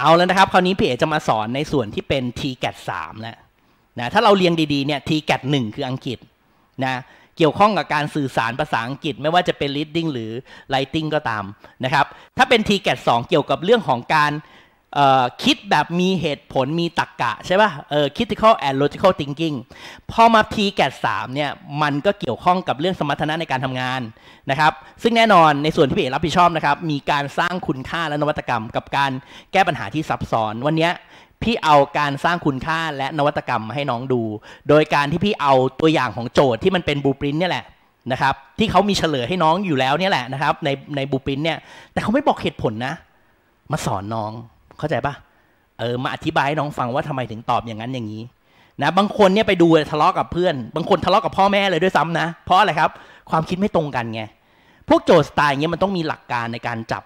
เอาแล้วนะครับคราวนี้พี่เอจะมาสอนในส่วนที่เป็น TCAT 3แล้วนะถ้าเราเรียงดี ๆ เนี่ย TCAT 1คืออังกฤษนะเกี่ยวข้องกับการสื่อสารภาษาอังกฤษไม่ว่าจะเป็น reading หรือ writing ก็ตามนะครับถ้าเป็น TCAT 2เกี่ยวกับเรื่องของการคิดแบบมีเหตุผลมีตรรกกะใช่ป่ะเออ critical and logical thinking พอมาทีแกดมเนี่ยมันก็เกี่ยวข้องกับเรื่องสมรรถนะในการทำงานนะครับ ซึ่งแน่นอนในส่วนที่พี่เอกรับผิดชอบนะครับ มีการสร้างคุณค่าและนวัตกรรม กับการแก้ปัญหาที่ซับซ้อน วันนี้พี่เอาการสร้างคุณค่าและนวัตกรรมมาให้น้องดู โดยการที่พี่เอาตัวอย่างของโจทย์ที่มันเป็นบูปรินเนี่ยแหละนะครับที่เขามีเฉลยให้น้องอยู่แล้วเนี่ยแหละนะครับในในบูปรินเนี่ยแต่เขาไม่บอกเหตุผลนะมาสอนน้องเข้าใจปะเออ มาอธิบายให้น้องฟังว่าทำไมถึงตอบอย่างนั้นอย่างนี้นะบางคนเนี่ยไปดูทะเลาะกับเพื่อน บางคนทะเลาะกับพ่อแม่เลยด้วยซ้ำนะ เพราะอะไรครับความคิดไม่ตรงกันไงพวกโจทย์สไตล์เงี้ยมันต้องมีหลักการในการจับ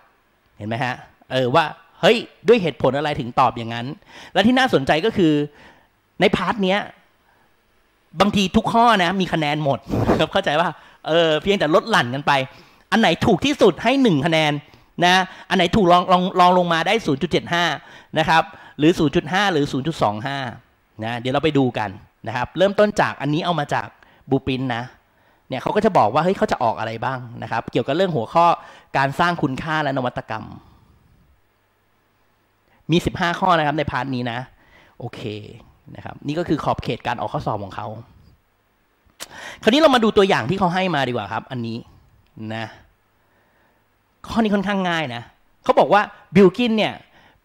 เห็นไหมฮะเออว่า เฮ้ยด้วยเหตุผลอะไรถึงตอบอย่างนั้น และที่น่าสนใจก็คือในพาร์ทเนี้ยบางทีทุกข้อนะ มีคะแนนหมดครับเข้าใจว่าเออเพียงแต่ลดหลั่นกันไป อันไหนถูกที่สุดให้หนึ่งคะแนนนะ อันไหนถูกลองลองลองลงมาได้ 0.75นะครับ หรือ 0.5 หรือ 0.25นะ เดี๋ยวเราไปดูกันนะครับ เริ่มต้นจากอันนี้เอามาจากบูปินนะเนี่ยเขาก็จะบอกว่าเฮ้ยเขาจะออกอะไรบ้างนะครับ เกี่ยวกับเรื่องหัวข้อการสร้างคุณค่าและนวัตกรรม มี 15 ข้อนะครับ ในพาร์ทนี้นะ โอเค นะครับ นี่ก็คือขอบเขตการออกข้อสอบของเขา คราวนี้เรามาดูตัวอย่างที่เขาให้มาดีกว่าครับ อันนี้นะข้อนี้ค่อนข้างง่ายนะเขาบอกว่าบิลกินเนี่ย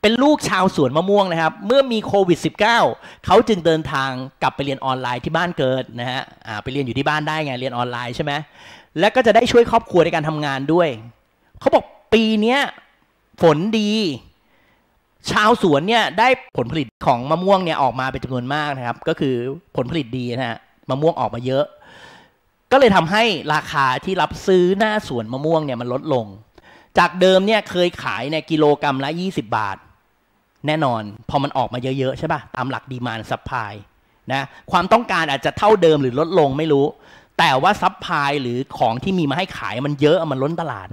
เป็นลูกชาวสวนมะม่วงนะครับ เมื่อมีโควิด -19 เขาจึงเดินทางกลับไปเรียนออนไลน์ที่บ้านเกิดนะฮะไปเรียนอยู่ที่บ้านได้ไงเรียนออนไลน์ใช่ไหมแล้วก็จะได้ช่วยครอบครัวในการทำงานด้วย เขาบอกปีนี้ฝนดี ชาวสวนเนี่ยได้ผลผลิตของมะม่วงเนี่ยออกมาเป็นจำนวนมากนะครับ ก็คือผลผลิตดีนะฮะมะม่วงออกมาเยอะ ก็เลยทำให้ราคาที่รับซื้อหน้าสวนมะม่วงเนี่ยมันลดลงจากเดิมเนี่ยเคยขายในกิโลกรรัมละ 20 บาท แน่นอนพอมันออกมาเยอะๆใช่ปะ่ะตามหลักดีมานซับพายนะความต้องการอาจจะเท่าเดิมหรือลดลงไม่รู้ แต่ว่าซับพายหรือของที่มีมาให้ขายมันเยอะมันล้นตลาด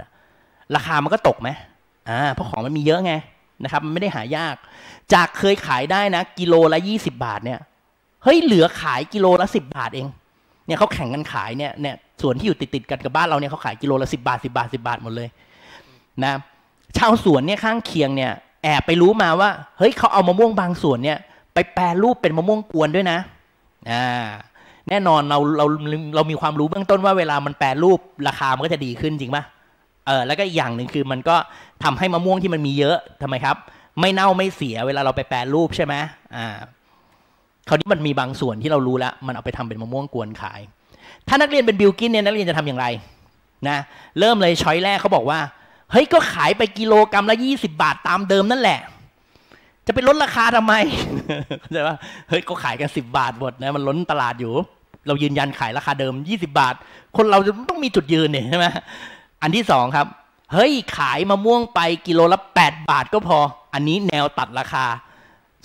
ราคา มันก็ตกไหมอ่าเพราะของมันมีเยอะไงนะครับมันไม่ได้หายาก จากเคยขายได้นะกิโลละ 20 บาทเนี่ยเฮ้ยเหลือขายกิโลละ 10 บาทเองเนี่ยเขาแข่งกันขายเนี่ยเนี่ยส่วนที่อยู่ติดติดกันกับบ้านเราเนี่ยเขาขายกิโลละ10บาท10บาท10บาทหมดเลยนะชาวสวนเนี่ยข้างเคียงเนี่ยแอบไปรู้มาว่า เฮ้ยเขาเอามะม่วงบางส่วนเนี่ย ไปแปรรูปเป็นมะม่วงกวนด้วยนะ อ่า แน่นอนเราเราเรามีความรู้เบื้องต้นว่า เวลามันแปรรูปราคา มันก็จะดีขึ้นจริงปะเออแล้วก็อย่างหนึ่งคือมันก็ทำให้มะม่วงที่มันมีเยอะทำไมครับ ไม่เน่าไม่เสีย เวลาเราไปแปรรูปใช่ไหมอ่าคราวนี้มันมีบางส่วนที่เรารู้แล้ว มันเอาไปทำเป็นมะม่วงกวนขาย ถ้านักเรียนเป็นบิลกินเนี่ยนักเรียนจะทำอย่างไร นะ เริ่มเลยช้อยแรกเขาบอกว่าเฮ้ยก็ขายไปกิโลกรัมละยี่สิบาทตามเดิมนั่นแหละจะไปลดราคาทำไมเข้าใจว่าเฮ้ยก็ขายกันสิบาทหมดนะมันล้นตลาดอยู่ เรายืนยันขายราคาเดิมยี่สิบาท คนเราจะต้องมีจุดยืนเนี่ยใช่ไหมอันที่สองครับเฮ้ยขายมะม่วงไปกิโลละแปดบาทก็พอ อันนี้แนวตัดราคา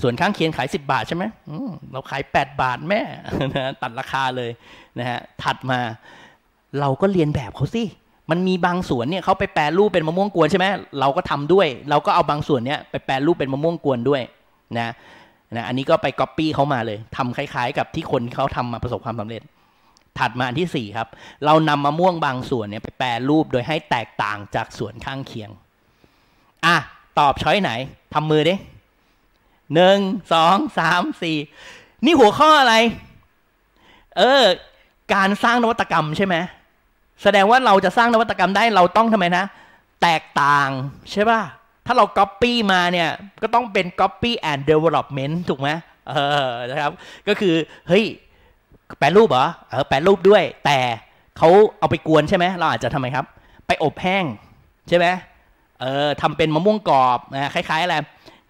ส่วนข้างเคียงขายสิบาทใช่ไหมเราขายแปดบาทแม่ ตัดราคาเลยนะฮะถัดมา เราก็เรียนแบบเขาสิมันมีบางส่วนเนี่ยเขาไปแปลรูปเป็นมะม่วงกวนใช่ไหม เราก็ทำด้วย เราก็เอาบางส่วนเนี่ย ไปแปลรูปเป็นมะม่วงกวนด้วย นะนะอันนี้ก็ไปก๊อปปี้เขามาเลย ทำคล้าย ๆ กับที่คนเขาทำมาประสบความสำเร็จ ถัดมาอันที่ 4 ครับ เรานำมะม่วงบางส่วนเนี่ย ไปแปลรูปโดยให้แตกต่างจากส่วนข้างเคียง อ่ะ ตอบช้อยไหน ทำมือดิหนึ่งสองสามสี่นี่หัวข้ออะไร เออ การสร้างนวัตกรรมใช่ไหมแสดงว่าเราจะสร้างนวัตกรรมได้เราต้องทำไมนะ แตกต่างใช่ป่ะถ้าเรา Copy มาเนี่ยก็ต้องเป็น Copy and Development ถูกไหมเออนะครับก็คือเฮ้ยแปลรูปเหรอเออแปลรูปด้วย แต่เขาเอาไปกวนใช่ไหมเราอาจจะทำไมครับ ไปอบแห้งใช่ไหมเออทำเป็นมะม่วงกรอบนะคล้ายๆอะไร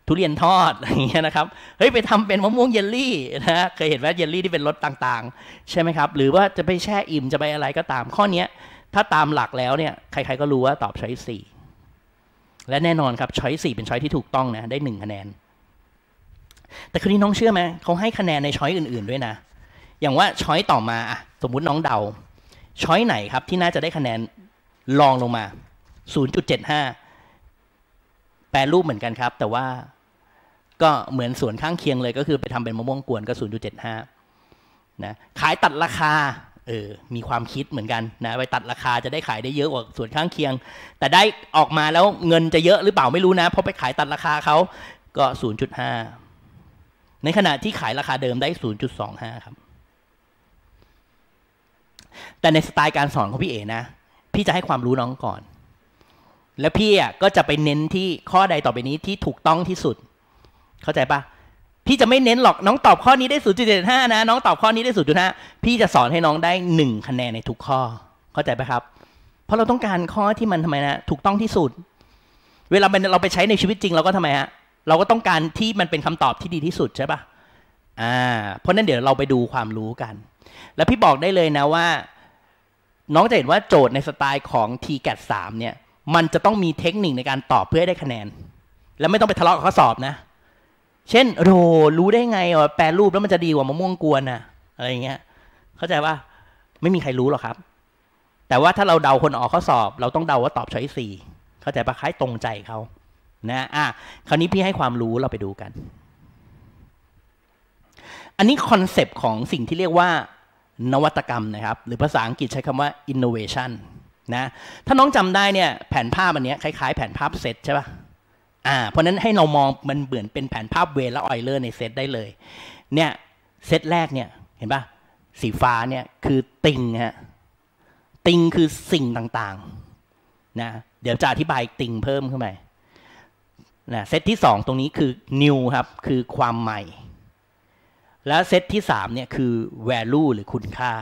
ทุเรียนทอดอะไรเงี้ยนะครับเฮ้ยไปทำเป็นมะม่วงเยลลี่นะเคยเห็นว่าเยลลี่ที่เป็นรสต่างๆใช่ไหมครับหรือว่าจะไปแช่อิ่มจะไปอะไรก็ตามข้อเนี้ยถ้าตามหลักแล้วเนี่ย ใครๆก็รู้ว่าตอบช้อยสี่และแน่นอนครับช้อยสี่เป็นช้อยที่ถูกต้องนะ ได้หนึ่งคะแนนแต่คืนนี้น้องเชื่อไหมเขาให้คะแนนในช้อยอื่นๆด้วยนะ อย่างว่าช้อยต่อมาอะสมมุติน้องเดาช้อยไหนครับที่น่าจะได้คะแนนลองลงมา 0.75 แปลรูปเหมือนกันครับ แต่ว่าก็เหมือนสวนข้างเคียงเลย ก็คือไปทำเป็นมะม่วงกวนก็0.75 นะขายตัดราคาเออมีความคิดเหมือนกันนะไปตัดราคาจะได้ขายได้เยอะกว่าส่วนข้างเคียง แต่ได้ออกมาแล้วเงินจะเยอะหรือเปล่าไม่รู้นะ เพราะไปขายตัดราคาเขาก็ศูนย์จุดห้าในขณะที่ขายราคาเดิมได้ศูนย์จุดสองห้าครับ แต่ในสไตล์การสอนของพี่เอนะ พี่จะให้ความรู้น้องก่อน แล้วพี่อ่ะก็จะไปเน้นที่ข้อใดต่อไปนี้ที่ถูกต้องที่สุด เข้าใจปะพี่จะไม่เน้นหรอกน้องตอบข้อนี้ไดุ้ห7 5 นะน้องตอบข้อนี้ไดุ้ดู้าพี่จะสอนให้น้องได้หนึ่งคะแนนในทุกข้อเข้าใจไหมครับ เพราะเราต้องการข้อที่มันทำไมนะ ถูกต้องที่สุด เวลาเราไปใช้ในชีวิตจริง เราก็ทำไมฮะเราก็ต้องการที่มันเป็นคำตอบที่ดีที่สุดใช่ปะอ่าเพราะนั้นเดี๋ยวเราไปดูความรู้กัน แล้วพี่บอกได้เลยนะว่า น้องจะเห็นว่าโจทย์ในสไตล์ของ t c a t 3เนี่ย มันจะต้องมีเทคนิคในการตอบเพื่อให้ได้คะแนน และไม่ต้องไปทะเลาะกับข้อสอบนะเช่นโรรู้ได้ไงว่าแปลรูปแล้วมันจะดีกว่ามะม่วงกวนอะอะไรเงี้ย เข้าใจว่าไม่มีใครรู้หรอกครับ แต่ว่าถ้าเราเดาคนออกข้อสอบ เราต้องเดาว่าตอบช้อยสี่เข้าใจปะคล้ายตรงใจเขานะอ่ะคราวนี้พี่ให้ความรู้เราไปดูกัน อันนี้คอนเซปต์ของสิ่งที่เรียกว่า นวัตกรรมนะครับ หรือภาษาอังกฤษใช้คำว่า innovation นะ ถ้าน้องจำได้เนี่ยแผนภาพอันนี้คล้ายๆแผนภาพเซตใช่ปะอ่าเพราะนั้นให้เรามองมันเหมือนเป็นแผนภาพเวลและออยเลอร์ในเซตได้เลยเนี่ยเซตแรกเนี่ย เห็นปะสีฟ้าเนี่ยคือติงฮะ ติงคือสิ่งต่างๆ นะ เดี๋ยวจะอธิบายติงเพิ่มขึ้นไปนะเซตที่สองตรงนี้คือ new ครับ คือความใหม่ และเซตที่สามเนี่ยคือ value หรือคุณค่า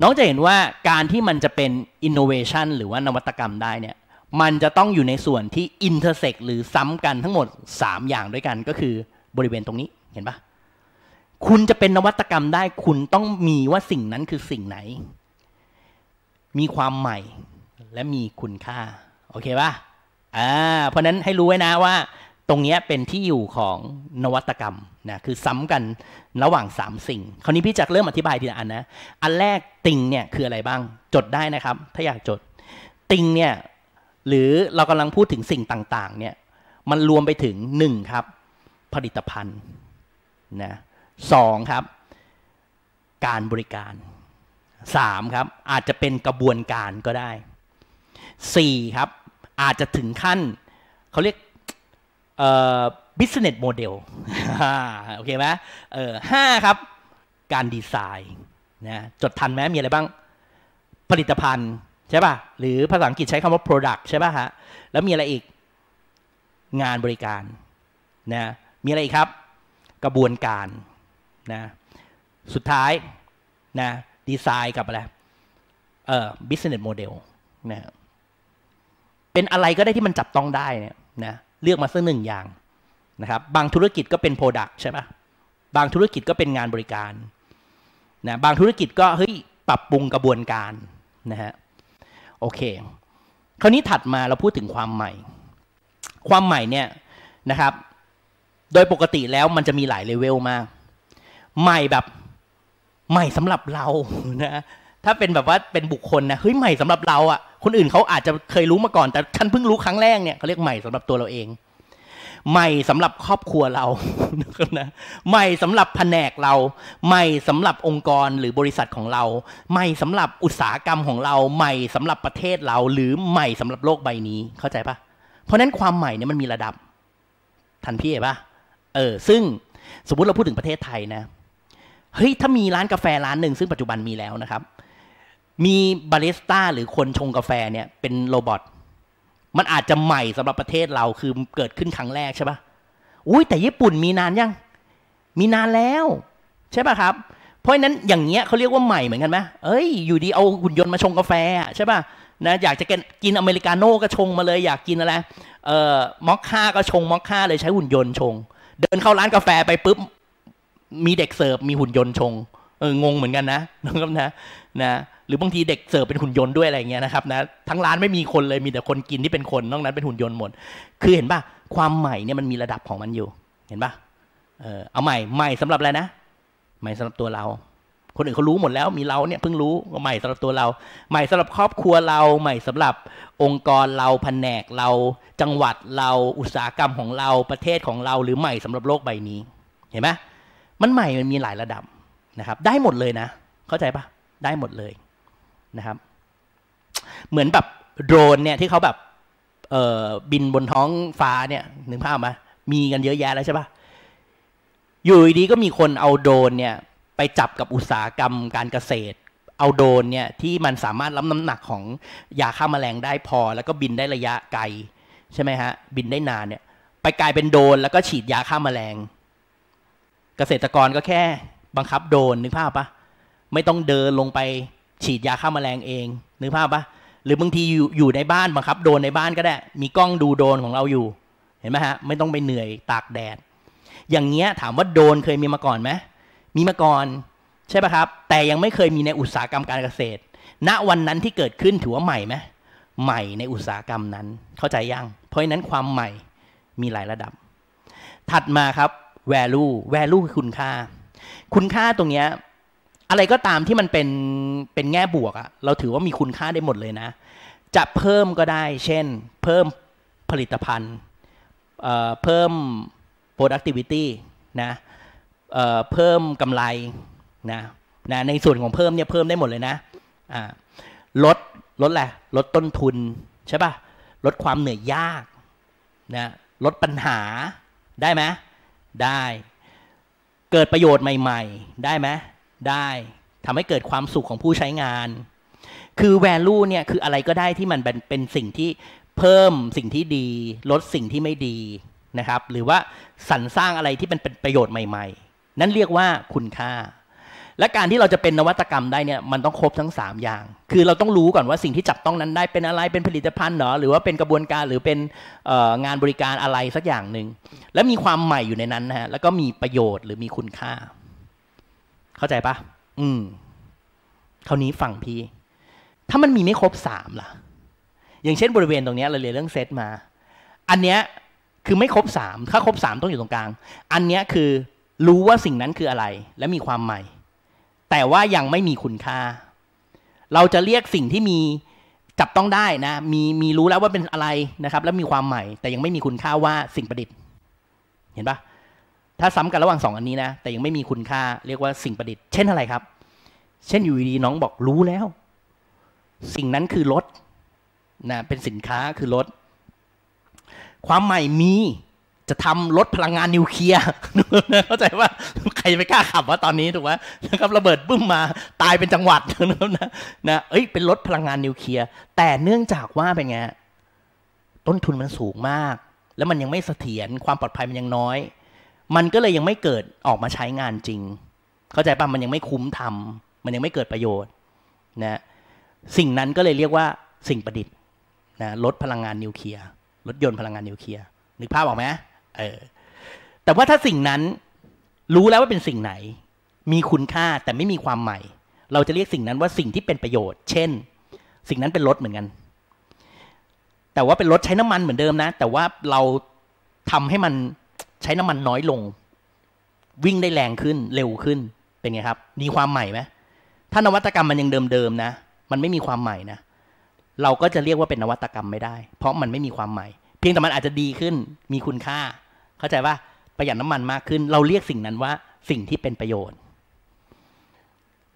น้องจะเห็นว่าการที่มันจะเป็น innovation หรือว่านวัตกรรมได้เนี่ยมันจะต้องอยู่ในส่วนที่อินเทอร์เซ็กหรือซ้ำกันทั้งหมด3อย่างด้วยกันก็คือบริเวณตรงนี้เห็นปะคุณจะเป็นนวัตกรรมได้คุณต้องมีว่าสิ่งนั้นคือสิ่งไหน มีความใหม่และมีคุณค่าโอเคปะอ่าเพราะนั้นให้รู้ไว้นะว่า ตรงนี้เป็นที่อยู่ของนวัตกรรมนะคือซ้ำกันระหว่าง3สิ่งคราวนี้พี่จะเริ่มอธิบายทีละอันนะอันแรกติงเนี่ยคืออะไรบ้างจดได้นะครับ ถ้าอยากจด ติงเนี่ยหรือเรากำลังพูดถึงสิ่งต่าง ๆ เนี่ย มันรวมไปถึงหนึ่งครับผลิตภัณฑ์นะสองครับ การบริการสามครับอาจจะเป็นกระบวนการก็ได้สี่ครับอาจจะถึงขั้นเขาเรียก เอ่อ business model โอเคไหมเออห้าครับ การดีไซน์นะจดทันไหมมีอะไรบ้าง ผลิตภัณฑ์ใช่ป่ะ หรือภาษาอังกฤษใช้คำว่า product ใช่ป่ะฮะ แล้วมีอะไรอีก งานบริการ นะ มีอะไรอีกครับ กระบวนการ นะ สุดท้ายนะ ดีไซน์กับอะไร เอ่อ business model นะ เป็นอะไรก็ได้ที่มันจับต้องได้ เนี่ย นะ เลือกมาสักหนึ่งอย่าง นะครับ บางธุรกิจก็เป็น Product ใช่ป่ะ บางธุรกิจก็เป็นงานบริการ นะ บางธุรกิจก็ เฮ้ย ปรับปรุงกระบวนการนะฮะโอเคคราวนี้ถัดมาเราพูดถึงความใหม่ ความใหม่เนี่ยนะครับ โดยปกติแล้วมันจะมีหลายเลเวลมาก ใหม่แบบใหม่สำหรับเรานะ ถ้าเป็นแบบว่าเป็นบุคคลนะ เฮ้ยใหม่สำหรับเราอะ่ะ คนอื่นเขาอาจจะเคยรู้มาก่อน แต่ฉันเพิ่งรู้ครั้งแรกเนี่ยเขาเรียกใหม่สำหรับตัวเราเองใหม่สำหรับครอบครัวเรานะใหม่สำหรับแผนกเรา ใหม่สำหรับองค์กรหรือบริษัทของเราใหม่สำหรับอุตสาหกรรมของเราใหม่สำหรับประเทศเรา หรือใหม่สำหรับโลกใบนี้เข้าใจปะเพราะนั้นความใหม่เนี่ยมันมีระดับ ทันพี่เอ๋ปะเออซึ่งสมมติเราพูดถึงประเทศไทยนะเฮ้ยถ้ามีร้านกาแฟร้านหนึ่งซึ่งปัจจุบันมีแล้วนะครับ มีบาริสต้าหรือคนชงกาแฟเนี่ยเป็นโรบอทมันอาจจะใหม่สำหรับประเทศเราคือเกิดขึ้นครั้งแรกใช่ปะ่ะอุ้ยแต่ญี่ปุ่นมีนานยังมีนานแล้ว ใช่ป่ะครับ เพราะนั้นอย่างเงี้ยเขาเรียกว่าใหม่เหมือนกันไหมเอ้ย อยู่ดีเอาหุ่นยนต์มาชงกาแฟใช่ป่ะนะ อยากจะกินอเมริกาโน่ก็ชงมาเลย อยากกินอะไรเอ่อมอคค่าก็ชงมอคค่าเลยใช้หุ่นยนต์ชง เดินเข้าร้านกาแฟไปปุ๊บมีเด็กเสิร์ฟมีหุ่นยนต์ชง เอองงเหมือนกันนะน้องครับนะ นะหรือบางทีเด็กเสิร์ฟเป็นหุ่นยนต์ด้วยอะไรเงี้ยนะครับนะทั้งร้านไม่มีคนเลยมีแต่คนกินที่เป็นคนนอกนั้นเป็นหุ่นยนต์หมด คือเห็นป่ะความใหม่เนี่ยมันมีระดับของมันอยู่ เห็นป่ะเออเอาใหม่ ใหม่สำหรับอะไรนะใหม่สำหรับตัวเรา คนอื่นเขารู้หมดแล้วมีเราเนี่ยเพิ่งรู้ก็ใหม่สำหรับตัวเรา ใหม่สำหรับครอบครัวเราใหม่สำหรับ องค์กรเราแผนกเราจังหวัดเราอุตสาหกรรมของเราประเทศของเรา หรือใหม่สำหรับโลกใบนี้ เห็นไหมมันใหม่มันมีหลายระดับนะครับ ได้หมดเลยนะ เข้าใจปะได้หมดเลยนะครับ เหมือนแบบโดรนเนี่ยที่เขาแบบเออบินบนท้องฟ้าเนี่ยนึกภาพมามีกันเยอะแยะแล้วใช่ปะอยู่ดีก็มีคนเอาโดรนเนี่ยไปจับกับอุตสาหกรรมการเกษตร เอาโดรนเนี่ยที่มันสามารถรับน้ำหนักของยาฆ่ามาแมลงได้พอแล้วก็บินได้ระยะไกลใช่ไหมฮะ บินได้นานเนี่ย ไปกลายเป็นโดรนแล้วก็ฉีดยาฆ่ามาแมลง เกษตรกรก็แค่บังคับโดรนนึกภาพปะไม่ต้องเดินลงไปฉีดยาฆ่าแมลงเองนึกภาพปะหรือบางทีอยู่อยู่ในบ้านบังคับ โดนในบ้านก็ได้ มีกล้องดูโดนของเราอยู่เห็นไหมฮะไม่ต้องไปเหนื่อยตากแดด อย่างเงี้ยถามว่าโดนเคยมีมาก่อนไหมมีมาก่อน ใช่ปะครับแต่ยังไม่เคยมีในอุตสาหกรรมการเกษตร ณวันนั้นที่เกิดขึ้นถือว่าใหม่ไหมใหม่ในอุตสาหกรรมนั้นเข้าใจยังเพราะฉะนั้นความใหม่มีหลายระดับ ถัดมาครับ value value คือคุณค่า คุณค่าตรงเนี้ยอะไรก็ตามที่มันเป็นเป็นแง่บวกอะเราถือว่ามีคุณค่าได้หมดเลยนะ จะเพิ่มก็ได้เช่นเพิ่มผลิตภัณฑ์เเพิ่ม productivity นะเเพิ่มกำไรนะนะในส่วนของเพิ่มเนี่ยเพิ่มได้หมดเลยนะ ลด ลดแหละลดต้นทุนใช่ปะ่ะ ลดความเหนื่อยยากนะลดปัญหาได้ไหมได้ เกิดประโยชน์ใหม่ ๆได้ไหมได้ทำให้เกิดความสุขของผู้ใช้งาน คือ value เนี่ยคืออะไรก็ได้ที่มันเป็นสิ่งที่เพิ่มสิ่งที่ดี ลดสิ่งที่ไม่ดีนะครับ หรือว่าสรรสร้างอะไรที่เป็นประโยชน์ใหม่ๆ นั่นเรียกว่าคุณค่า และการที่เราจะเป็นนวัตกรรมได้เนี่ยมันต้องครบทั้ง3อย่างคือเราต้องรู้ก่อนว่าสิ่งที่จับต้องนั้นได้เป็นอะไรเป็นผลิตภัณฑ์เหรอหรือว่าเป็นกระบวนการหรือเป็นงานบริการอะไรสักอย่างหนึ่งและมีความใหม่อยู่ในนั้นนะฮะแล้วก็มีประโยชน์หรือมีคุณค่าเข้าใจปะ อืมคราวนี้ฝั่งพี่ ถ้ามันมีไม่ครบสามล่ะ อย่างเช่นบริเวณตรงนี้เราเรียนเรื่องเซตมา อันเนี้ยคือไม่ครบสามถ้าครบสามต้องอยู่ตรงกลาง อันเนี้ยคือรู้ว่าสิ่งนั้นคืออะไร และมีความใหม่ แต่ว่ายังไม่มีคุณค่า เราจะเรียกสิ่งที่มี จับต้องได้นะ มีมีรู้แล้วว่าเป็นอะไรนะครับ และมีความใหม่ แต่ยังไม่มีคุณค่าว่าสิ่งประดิษฐ์ เห็นปะถ้าซ้ำกันระหว่าง2 อันนี้นะแต่ยังไม่มีคุณค่าเรียกว่าสิ่งประดิษฐ์เช่นอะไรครับ เช่นอยู่ดีน้องบอกรู้แล้ว สิ่งนั้นคือรถนะเป็นสินค้าคือรถความใหม่มีจะทำรถพลังงานนิวเคลียร์เข้าใจว่า ใครจะไปกล้าขับว่าตอนนี้ถูกไหมนะครับระเบิดบึ้มมา ตายเป็นจังหวัดนะ นะเอ้ยเป็นรถพลังงานนิวเคลียร์แต่เนื่องจากว่าเป็นไงต้นทุนมันสูงมาก แล้วมันยังไม่เสถียรความปลอดภัยมันยังน้อยมันก็เลยยังไม่เกิดออกมาใช้งานจริง เข้าใจป่ะมันยังไม่คุ้มทำ มันยังไม่เกิดประโยชน์นะ สิ่งนั้นก็เลยเรียกว่า สิ่งประดิษฐ์นะลดพลังงานนิวเคลียร์ รถยนต์พลังงานนิวเคลียร์ นึกภาพออกไหมเออ แต่ว่าถ้าสิ่งนั้นรู้แล้วว่าเป็นสิ่งไหน มีคุณค่าแต่ไม่มีความใหม่ เราจะเรียกสิ่งนั้นว่าสิ่งที่เป็นประโยชน์ เช่น สิ่งนั้นเป็นรถเหมือนกัน แต่ว่าเป็นรถใช้น้ำมันเหมือนเดิมนะ แต่ว่าเราทำให้มันใช้น้ำมันน้อยลงวิ่งได้แรงขึ้นเร็วขึ้นเป็นไงครับ มีความใหม่ไหมถ้านวัตกรรมมันยังเดิมๆนะ มันไม่มีความใหม่นะ เราก็จะเรียกว่าเป็นนวัตกรรมไม่ได้ เพราะมันไม่มีความใหม่ เพียงแต่มันอาจจะดีขึ้น มีคุณค่า เข้าใจว่าประหยัดน้ำมันมากขึ้น เราเรียกสิ่งนั้นว่าสิ่งที่เป็นประโยชน์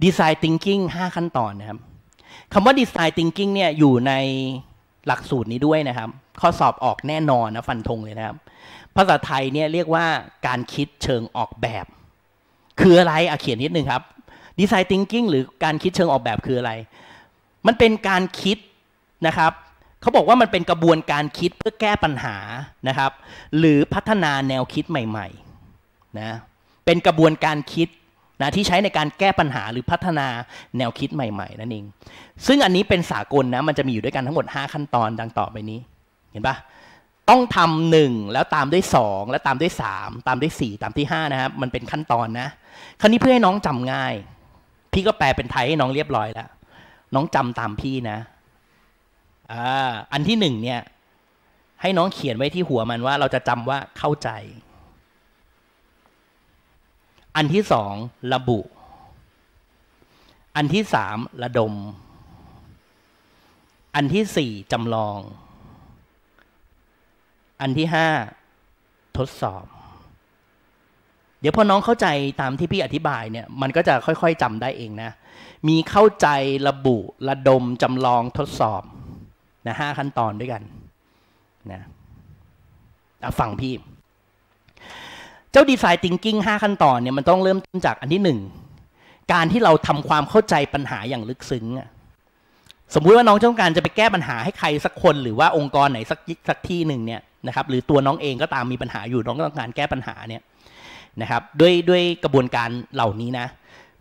ดีไซน์ทิงกิ้งห้าขั้นตอนนะครับคำว่าดีไซน์ทิงกิ้งเนี่ยอยู่ในหลักสูตรนี้ด้วยนะครับ ข้อสอบออกแน่นอนนะฟันธงเลยนะครับภาษาไทยเนี่ยเรียกว่าการคิดเชิงออกแบบ คืออะไรอ่ะเขียนนิดนึงครับดีไซน์ทิงกิ้งหรือการคิดเชิงออกแบบคืออะไร มันเป็นการคิดนะครับเขาบอกว่ามันเป็นกระบวนการคิดเพื่อแก้ปัญหานะครับ หรือพัฒนาแนวคิดใหม่ๆนะเป็นกระบวนการคิดนะที่ใช้ในการแก้ปัญหาหรือพัฒนาแนวคิดใหม่ๆนั่นเองซึ่งอันนี้เป็นสากลนะมันจะมีอยู่ด้วยกันทั้งหมด 5 ขั้นตอนดังต่อไปนี้ เห็นปะต้องทำหนึ่งแล้วตามด้วยสองแล้วตามด้วยสามตามด้วยสี่ตามที่ห้านะครับ มันเป็นขั้นตอนนะ คราวนี้เพื่อให้น้องจำง่าย พี่ก็แปลเป็นไทยให้น้องเรียบร้อยแล้ว น้องจำตามพี่นะอ่าอันที่หนึ่งเนี่ยให้น้องเขียนไว้ที่หัวมันว่า เราจะจำว่าเข้าใจ อันที่สองระบุ อันที่สามระดม อันที่สี่จำลองอันที่ห้าทดสอบ เดี๋ยวพอน้องเข้าใจตามที่พี่อธิบายเนี่ย มันก็จะค่อยๆจำได้เองนะ มีเข้าใจระบุระดมจำลองทดสอบ นะห้าขั้นตอนด้วยกันนะฟังพี่ เจ้าดีไซน์ทิงกิ้งห้าขั้นตอนเนี่ย มันต้องเริ่มต้นจากอันที่หนึ่ง การที่เราทำความเข้าใจปัญหาอย่างลึกซึ้ง สมมุติว่าน้องต้องการจะไปแก้ปัญหาให้ใครสักคนหรือว่าองค์กรไหนสักสักที่หนึ่งเนี่ยนะครับหรือตัวน้องเองก็ตามมีปัญหาอยู่น้องก็ต้องการแก้ปัญหาเนี่ยนะครับด้วยด้วยกระบวนการเหล่านี้นะ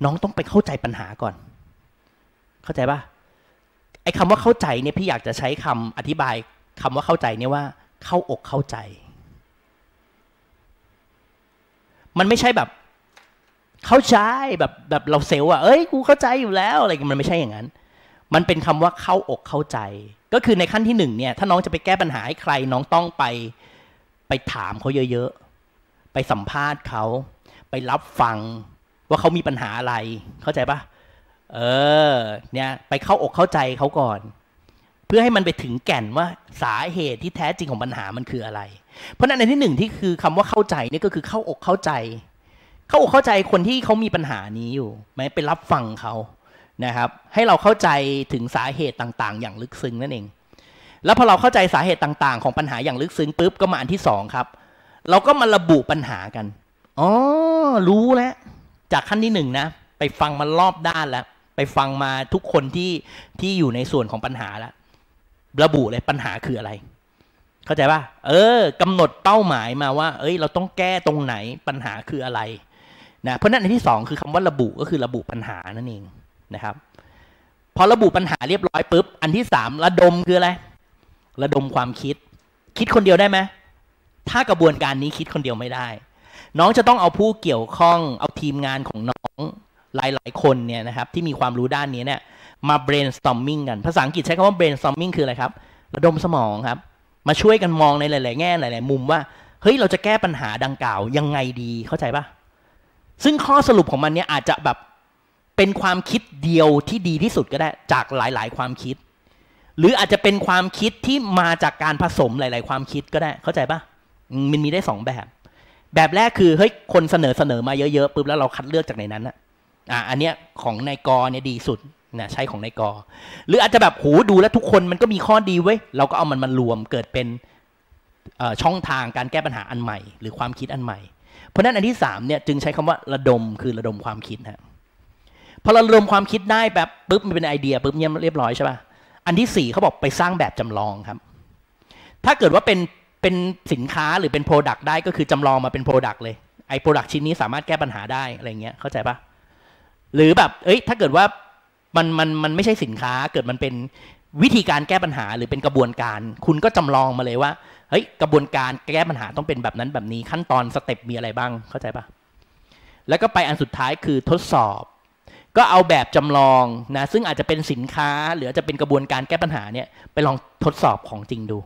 น้องต้องไปเข้าใจปัญหาก่อน เข้าใจปะไอ้คำว่าเข้าใจเนี่ยพี่อยากจะใช้คำอธิบายคำว่าเข้าใจเนี่ยว่า เข้าอกเข้าใจ มันไม่ใช่แบบ เข้าใจแบบแบบเราเซลล์อะเอ้ย กูเข้าใจอยู่แล้วอะไรมันไม่ใช่อย่างนั้นมันเป็นคำว่าเข้าอกเข้าใจ ก็คือในขั้นที่หนึ่งเนี่ย ถ้าน้องจะไปแก้ปัญหาให้ใครน้องต้องไป ไปถามเขาเยอะๆไปสัมภาษณ์เขาไปรับฟังว่าเขามีปัญหาอะไร เข้าใจปะเออ เนี่ย ไปเข้าอกเข้าใจเขาก่อน เพื่อให้มันไปถึงแก่นว่าสาเหตุที่แท้จริงของปัญหามันคืออะไร เพราะนั้นในที่หนึ่งที่คือคำว่าเข้าใจนี่ก็คือเข้าอกเข้าใจ เข้าอกเข้าใจคนที่เขามีปัญหานี้อยู่ไหมไปรับฟังเขานะครับ ให้เราเข้าใจถึงสาเหตุต่างๆ อย่างลึกซึ้ง นั่นเอง แล้วพอเราเข้าใจสาเหตุต่างๆของปัญหาอย่างลึกซึ้งปุ๊บก็มาอันที่สองครับ เราก็มาระบุปัญหากันอ๋อรู้แล้ว จากขั้นที่หนึ่งนะ ไปฟังมารอบด้านแล้ว ไปฟังมาทุกคนที่ที่อยู่ในส่วนของปัญหาแล้วระบุเลยปัญหาคืออะไร เข้าใจป่ะเออกำหนดเป้าหมายมาว่า เอ้ยเราต้องแก้ตรงไหนปัญหาคืออะไรนะเพราะนั้นในที่สองคือคำว่าระบุก็คือระบุปัญหานั่นเองนะครับพอระบุปัญหาเรียบร้อยปุ๊บอันที่สามระดมคืออะไรระดมความคิด คิดคนเดียวได้ไหม ถ้ากระบวนการนี้คิดคนเดียวไม่ได้ น้องจะต้องเอาผู้เกี่ยวข้องเอาทีมงานของน้องหลายๆคนเนี่ยนะครับที่มีความรู้ด้านนี้เนี่ยมา brainstorming กันภาษาอังกฤษใช้คำว่า brainstorming คืออะไรครับระดมสมองครับ มาช่วยกันมองในหลาย ๆแง่หลาย ๆ มุมว่าเฮ้ยเราจะแก้ปัญหาดังกล่าวยังไงดีเข้าใจปะซึ่งข้อสรุปของมันเนี่ยอาจจะแบบเป็นความคิดเดียวที่ดีที่สุดก็ได้ จากหลายๆ ความคิด หรืออาจจะเป็นความคิดที่มาจากการผสมหลาย ๆ ความคิดก็ได้ เข้าใจปะมันมีได้สองแบบ แบบแรกคือเฮ้ยคนเสนอเสนอมาเยอะ ๆ ปุ๊บแล้วเราคัดเลือกจากในนั้นอะอ่ะอันเนี้ยของนายกเนี่ยดีสุดนะใช้ของนายกหรืออาจจะแบบโหดูแล้วทุกคนมันก็มีข้อดีเว้ยเราก็เอามันมารวมเกิดเป็นช่องทางการแก้ปัญหาอันใหม่ หรือความคิดอันใหม่ เพราะนั้นอันที่3เนี่ยจึงใช้คำว่าระดมคือระดมความคิดฮะพอเรารวมความคิดได้แบบปุ๊บมันเป็นไอเดียปุ๊บเนี่ยเรียบร้อยใช่ป่ะอันที่สี่เขาบอกไปสร้างแบบจำลองครับถ้าเกิดว่าเป็นเป็นสินค้าหรือเป็นโปรดักต์ได้ก็คือจำลองมาเป็นโปรดักต์เลยไอ้โปรดักต์ชิ้นนี้สามารถแก้ปัญหาได้อะไรเงี้ยเข้าใจปะหรือแบบ เอ้ยถ้าเกิดว่ามันมันมันไม่ใช่สินค้าเกิดมันเป็นวิธีการแก้ปัญหาหรือเป็นกระบวนการ คุณก็จำลองมาเลยว่าเฮ้ย กระบวนการแก้ปัญหาต้องเป็นแบบนั้นแบบนี้ขั้นตอนสเต็ปมีอะไรบ้างเข้าใจปะแล้วก็ไปอันสุดท้ายคือทดสอบก็เอาแบบจำลองนะ ซึ่งอาจจะเป็นสินค้า หรือจะเป็นกระบวนการแก้ปัญหาเนี่ย ไปลองทดสอบของจริงดู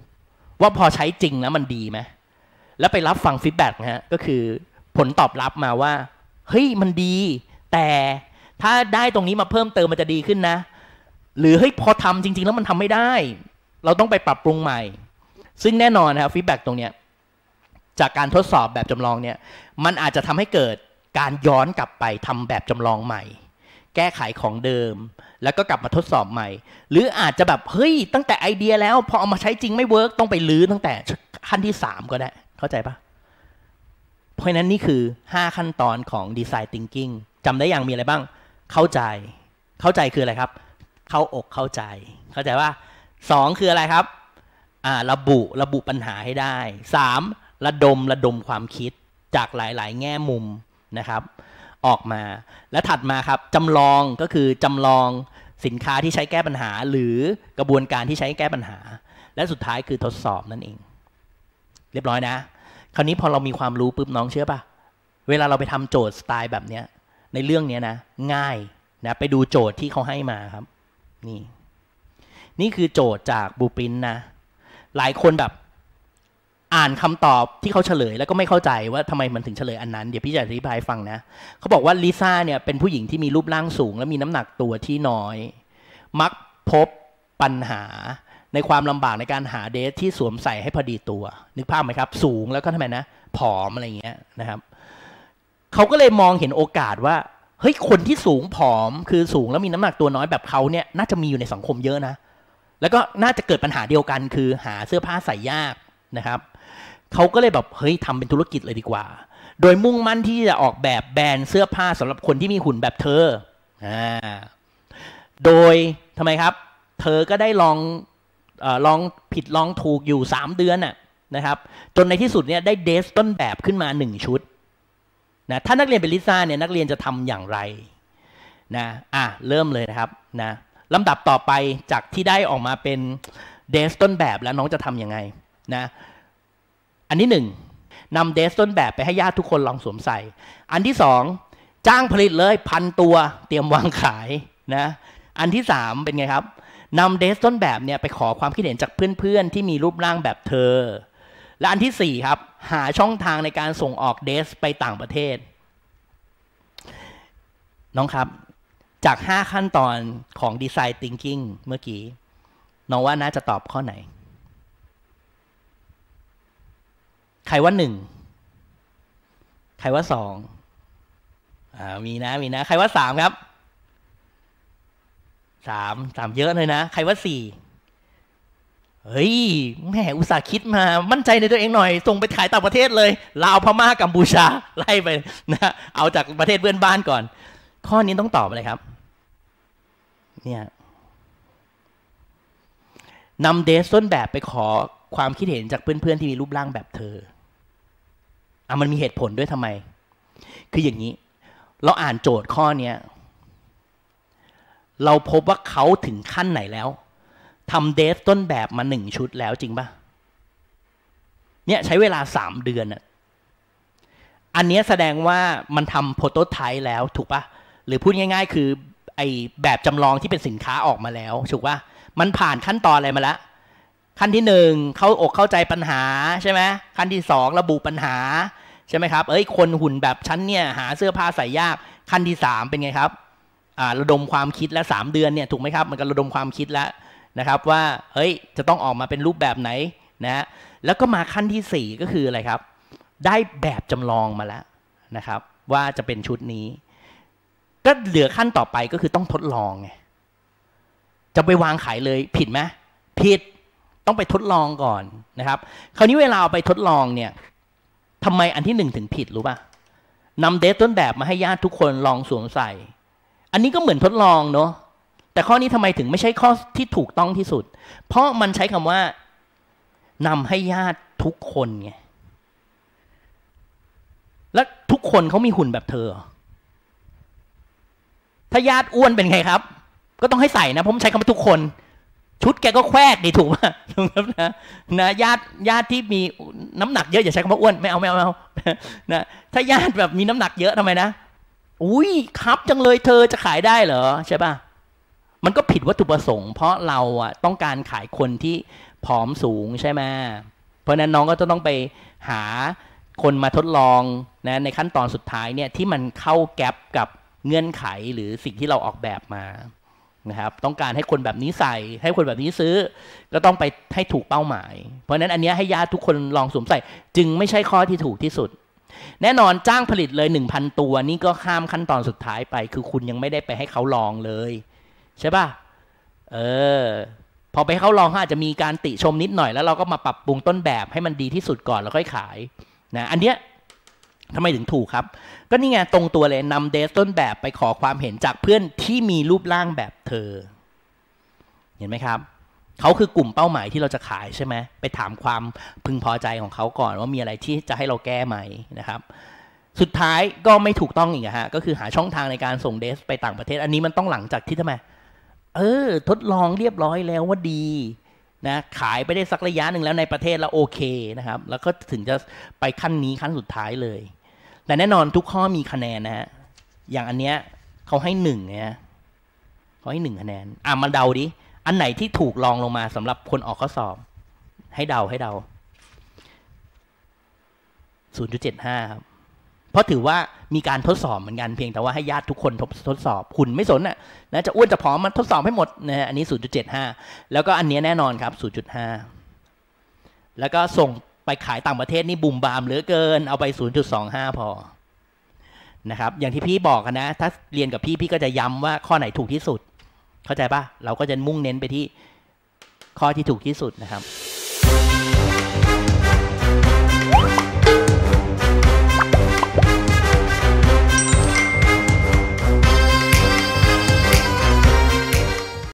ว่าพอใช้จริงแล้วมันดีไหมแล้วไปรับฟังฟีดแบ็กนะฮะก็คือผลตอบรับมาว่า เฮ้ยมันดีแต่ถ้าได้ตรงนี้มาเพิ่มเติมมันจะดีขึ้นนะ หรือเฮ้ยพอทำจริง ๆ แล้วมันทำไม่ได้ เราต้องไปปรับปรุงใหม่ ซึ่งแน่นอนนะครับฟีดแบ็กตรงเนี้ยจากการทดสอบแบบจำลองเนี่ยมันอาจจะทำให้เกิดการย้อนกลับไปทำแบบจำลองใหม่แก้ไขของเดิมแล้วก็กลับมาทดสอบใหม่ หรืออาจจะแบบ เฮ้ยตั้งแต่ไอเดียแล้ว พอเอามาใช้จริงไม่เวิร์กต้องไปลื้อตั้งแต่ขั้นที่ 3 ก็ได้ เข้าใจปะเพราะนั้นนี่คือ 5 ขั้นตอนของดีไซน์ทิงกิ้งจำได้อย่างมีอะไรบ้าง เข้าใจ เข้าใจคืออะไรครับ เข้าอกเข้าใจ เข้าใจว่า2คืออะไรครับอ่าระบุระบุปัญหาให้ได้ 3. ระดมระดมความคิดจากหลายๆ แง่มุมนะครับออกมาและถัดมาครับจำลองก็คือจำลองสินค้าที่ใช้แก้ปัญหาหรือกระบวนการที่ใช้แก้ปัญหา และสุดท้ายคือทดสอบนั่นเองเรียบร้อยนะ คราวนี้พอเรามีความรู้ปุ๊บน้องเชื่อปะเวลาเราไปทำโจทย์สไตล์แบบเนี้ย ในเรื่องเนี้ยนะ ง่ายนะไปดูโจทย์ที่เขาให้มาครับนี่นี่คือโจทย์จากบูปินนะ หลายคนแบบอ่านคำตอบที่เขาเฉลยแล้วก็ไม่เข้าใจว่าทำไมมันถึงเฉลยอันนั้นเดี๋ยวพี่จะอธิบายฟังนะ เขาบอกว่าลิซ่าเนี่ยเป็นผู้หญิงที่มีรูปร่างสูง และมีน้ำหนักตัวที่น้อย มักพบปัญหาในความลำบากในการหาเดทที่สวมใส่ให้พอดีตัว นึกภาพไหมครับ สูงแล้วก็ทำไมนะ ผอมอะไรเงี้ยนะครับ เขาก็เลยมองเห็นโอกาสว่าเฮ้ยคนที่สูงผอมคือสูงแล้วมีน้ำหนักตัวน้อยแบบเขาเนี่ยน่าจะมีอยู่ในสังคมเยอะนะแล้วก็น่าจะเกิดปัญหาเดียวกัน คือหาเสื้อผ้าใส่ยากนะครับเขาก็เลยแบบเฮ้ยทำเป็นธุรกิจเลยดีกว่า โดยมุ่งมั่นที่จะออกแบบแบรนด์เสื้อผ้าสำหรับคนที่มีหุ่นแบบเธออ่าโดยทำไมครับ เธอก็ได้ลองอลองผิดลองถูกอยู่3เดือนน่ะนะครับจนในที่สุดเนี่ยได้เดสต้นแบบขึ้นมา1ชุดนะถ้านักเรียนเป็นลิซ่าเนี่ยนักเรียนจะทำอย่างไร นะ อ่ะเริ่มเลยนะครับนะลำดับต่อไปจากที่ได้ออกมาเป็นเดสต้นแบบแล้วน้องจะทำยังไง นะอันที่หนึ่งนำเดสต้นแบบไปให้ญาติทุกคนลองสวมใส่ อันที่สองจ้างผลิตเลยพันตัวเตรียมวางขายนะ อันที่สามเป็นไงครับนำเดสต้นแบบเนี่ยไปขอความคิดเห็นจากเพื่อนๆ ที่มีรูปร่างแบบเธอ และอันที่สี่ครับ หาช่องทางในการส่งออกเดสไปต่างประเทศ น้องครับ จาก 5 ขั้นตอนของดีไซน์ทิงกิ้งเมื่อกี้น้องว่าน่าจะตอบข้อไหนใครว่าหนึ่งใครว่าสอง อ่า มีนะ มีนะ ใครว่าสามครับ สาม สามเยอะเลยนะ ใครว่าสี่เฮ้ย แม่อุตส่าห์คิดมา มั่นใจในตัวเองหน่อย ส่งไปขายต่างประเทศเลยลาวพม่ากัมพูชาไล่ไปนะเอาจากประเทศเพื่อนบ้านก่อน ข้อนี้ต้องตอบอะไรครับ เนี่ยนำเดซต้นแบบไปขอความคิดเห็นจากเพื่อน ๆ ที่มีรูปร่างแบบเธออ่ะมันมีเหตุผลด้วยทำไม คืออย่างนี้ เราอ่านโจทย์ข้อเนี้ยเราพบว่าเขาถึงขั้นไหนแล้ว ทำเดฟต้นแบบมาหนึ่งชุดแล้วจริงปะเนี่ยใช้เวลาสามเดือนอะอันนี้แสดงว่ามันทำโปรโตไทป์แล้วถูกปะ หรือพูดง่ายๆ คือไอแบบจำลองที่เป็นสินค้าออกมาแล้วถูกปะมันผ่านขั้นตอนอะไรมาแล้ว ขั้นที่หนึ่งเข้าอกเข้าใจปัญหาใช่ไหมขั้นที่สองระบุปัญหาใช่ไหมครับ เอ้ย คนหุ่นแบบฉันเนี่ย หาเสื้อผ้าใส่ยาก ขั้นที่3เป็นไงครับระดมความคิดและ3เดือนเนี่ย ถูกไหมครับมันก็ระดมความคิดแล้วนะครับ ว่า เฮ้ย จะต้องออกมาเป็นรูปแบบไหนนะ แล้วก็มาขั้นที่4ก็คืออะไรครับ ได้แบบจำลองมาแล้วนะครับ ว่าจะเป็นชุดนี้ ก็เหลือขั้นต่อไปก็คือต้องทดลองไง จะไปวางขายเลยผิดไหมผิด ต้องไปทดลองก่อนนะครับ คราวนี้เวลาเอาไปทดลองเนี่ยทำไม อันที่หนึ่งถึงผิดรู้ป่ะนำเดตต้นแบบมาให้ญาติทุกคนลองสวมใส่ อันนี้ก็เหมือนทดลองเนาะ แต่ข้อนี้ทำไมถึงไม่ใช่ข้อที่ถูกต้องที่สุด เพราะมันใช้คำว่า นำให้ญาติทุกคนไง แล้วทุกคนเขามีหุ่นแบบเธอ ถ้าญาติอ้วนเป็นไงครับ ก็ต้องให้ใส่นะผมใช้คำว่าทุกคนชุดแกก็แควกดีถูกไหมถูกนะนะญาติญาติที่มีน้ำหนักเยอะอย่าใช้คำว่าอ้วนไม่เอาไม่เอาไม่เอานะถ้าญาติแบบมีน้ำหนักเยอะทำไมนะอุ้ยครับ จังเลยเธอจะขายได้เหรอ ใช่ป่ะมันก็ผิดวัตถุประสงค์ เพราะเราอ่ะต้องการขายคนที่ผอมสูงใช่ไหมเพราะนั้นน้องก็จะต้องไปหาคนมาทดลองนะในขั้นตอนสุดท้ายเนี่ยที่มันเข้าแกลบกับเงื่อนไขหรือสิ่งที่เราออกแบบมานะครับ ต้องการให้คนแบบนี้ใส่ให้คนแบบนี้ซื้อก็ต้องไปให้ถูกเป้าหมาย เพราะนั้นอันนี้ให้ญาติทุกคนลองสวมใส่จึงไม่ใช่ข้อที่ถูกที่สุด แน่นอนจ้างผลิตเลย 1,000 ตัวนี่ก็ข้ามขั้นตอนสุดท้ายไป คือคุณยังไม่ได้ไปให้เขาลองเลย ใช่ป่ะเออพอไปเขาลองอาจจะมีการติชมนิดหน่อย แล้วเราก็มาปรับปรุงต้นแบบให้มันดีที่สุดก่อนแล้วค่อยขายนะอันเนี้ยทำไมถึงถูกครับ ก็นี่ไงตรงตัวเลยนำเดสต้นแบบไปขอความเห็นจากเพื่อนที่มีรูปร่างแบบเธอ เห็นไหมครับเขาคือกลุ่มเป้าหมายที่เราจะขายใช่ไหมไปถามความพึงพอใจของเขาก่อน ว่ามีอะไรที่จะให้เราแก้ไหมนะครับ สุดท้ายก็ไม่ถูกต้องอีกฮะก็คือหาช่องทางในการส่งเดส ไปต่างประเทศ อันนี้มันต้องหลังจากที่ทำไม เออ ทดลองเรียบร้อยแล้วว่าดี นะ ขายไปได้สักระยะหนึ่งแล้วในประเทศแล้วโอเคนะครับ แล้วก็ถึงจะไปขั้นนี้ขั้นสุดท้ายเลยและแน่นอนทุกข้อมีคะแนนนะฮะ อย่างอันเนี้ยเขาให้หนึ่งเนี่ยเขาให้หนึ่งคะแนน อ่ะมาเดาดิ อันไหนที่ถูกลองลงมาสำหรับคนออกข้อสอบ ให้เดาให้เดา0.75ครับ เพราะถือว่ามีการทดสอบเหมือนกันเพียงแต่ว่าให้ญาติทุกคนทดทดสอบคุณไม่สนน่ะนะ จะอ้วนจะผอมมาทดสอบให้หมดนะฮะอันนี้0.75แล้วก็อันนี้แน่นอนครับ0.5แล้วก็ส่งไปขายต่างประเทศนี่บุ่มบามเหลือเกินเอาไป 0.25 พอ นะครับ อย่างที่พี่บอกนะ ถ้าเรียนกับพี่พี่ก็จะย้ำว่าข้อไหนถูกที่สุด เข้าใจปะเราก็จะมุ่งเน้นไปที่ ข้อที่ถูกที่สุดนะครับ